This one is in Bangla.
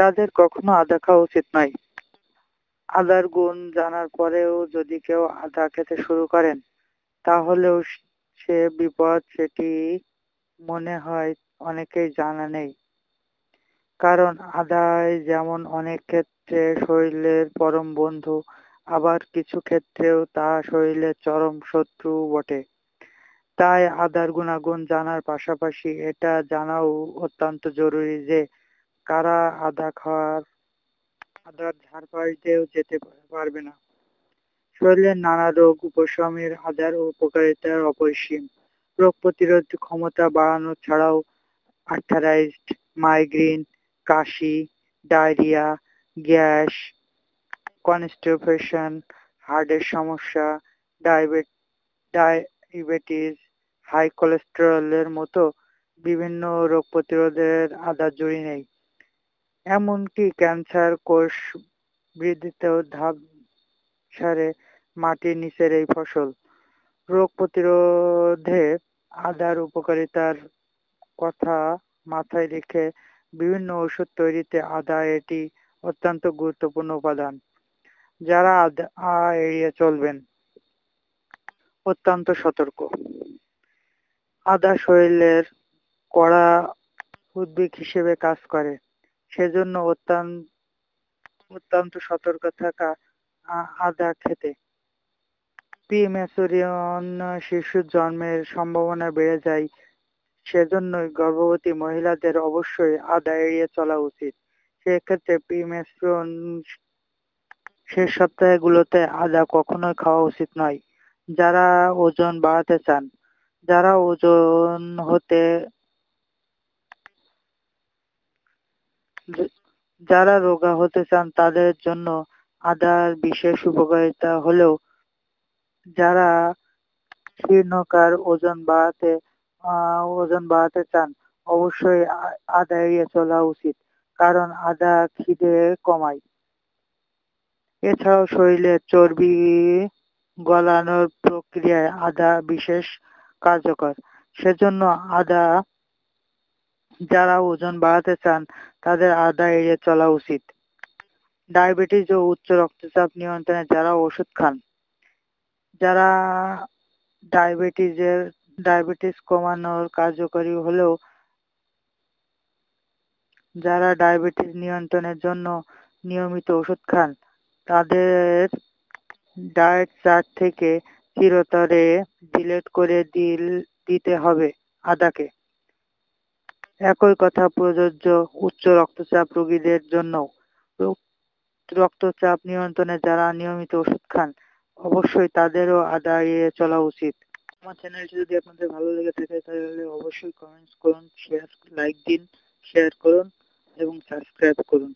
তাদের কখনো আদা খাওয়া উচিত নয় আদার গুণ জানার পরেও যদি কেউ আদা খেতে শুরু করেন তাহলেও সে বিপদ সেটি মনে হয় অনেকেই জানা নেই কারণ আদায় যেমন অনেক ক্ষেত্রে শরীরের পরম বন্ধু আবার কিছু ক্ষেত্রেও তা শরীরের চরম শত্রু বটে তাই আদার গুণাগুণ জানার পাশাপাশি এটা জানাও অত্যন্ত জরুরি যে কারা আধা খাওয়ার আধার ঝাড়বাড়িতেও যেতে পারবে না শরীরের নানা রোগ উপশমের হাজার উপকারিতার অপরিসীম রোগ প্রতিরোধ ক্ষমতা বাড়ানো ছাড়াও আর্থারাইজড মাইগ্রেন কাশি ডায়রিয়া গ্যাস কনস্টিপেশন হার্টের সমস্যা ডায়াবেটিস হাই কোলেস্টেরলের মতো বিভিন্ন রোগ প্রতিরোধের আধার জুড়ি নেই এমনকি ক্যান্সার কোষ বৃদ্ধিতেও ধাপ সারে মাটির নিচের এই ফসল রোগ প্রতিরোধে আদার উপকারিতার কথা মাথায় রেখে বিভিন্ন ওষুধ তৈরিতে আদা এটি অত্যন্ত গুরুত্বপূর্ণ উপাদান যারা আদা এড়িয়ে চলবেন অত্যন্ত সতর্ক আদা শরীরের কড়া উদ্ভিদ হিসেবে কাজ করে সেজন্য অত্যন্ত অত্যন্ত সতর্ক থাকা আদা খেতে প্রিম্যাচুরিয়ন শিশুর জন্মের সম্ভাবনা বেড়ে যায় সেজন্যই গর্ভবতী মহিলাদের অবশ্যই আদা এড়িয়ে চলা উচিত সেক্ষেত্রে প্রিম্যাচুরিয়ন শেষ সপ্তাহগুলোতে আদা কখনোই খাওয়া উচিত নয় যারা ওজন বাড়াতে চান যারা ওজন হতে যারা রোগা হতে চান তাদের জন্য আদার বিশেষ উপকারিতা হলেও যারা ক্ষীর্ণকার ওজন বাড়াতে ওজন বাড়াতে চান অবশ্যই আদা এড়িয়ে চলা উচিত কারণ আদা খিদে কমায় এছাড়াও শরীরে চর্বি গলানোর প্রক্রিয়ায় আদা বিশেষ কার্যকর সেজন্য আদা যারা ওজন বাড়াতে চান তাদের আদা এড়িয়ে চলা উচিত ডায়াবেটিস ও উচ্চ রক্তচাপ নিয়ন্ত্রণে যারা ওষুধ খান যারা ডায়াবেটিসের ডায়াবেটিস কমানোর কার্যকরী হলেও যারা ডায়াবেটিস নিয়ন্ত্রণের জন্য নিয়মিত ওষুধ খান তাদের ডায়েট চার্ট থেকে চিরতরে ডিলেট করে দিল দিতে হবে আদাকে একই কথা প্রযোজ্য উচ্চ রক্তচাপ রোগীদের জন্য রক্তচাপ নিয়ন্ত্রণে যারা নিয়মিত ওষুধ খান অবশ্যই তাদেরও আদায়ে চলা উচিত আমার চ্যানেলটি যদি আপনাদের ভালো লেগে থাকে তাহলে অবশ্যই কমেন্টস করুন শেয়ার লাইক দিন শেয়ার করুন এবং সাবস্ক্রাইব করুন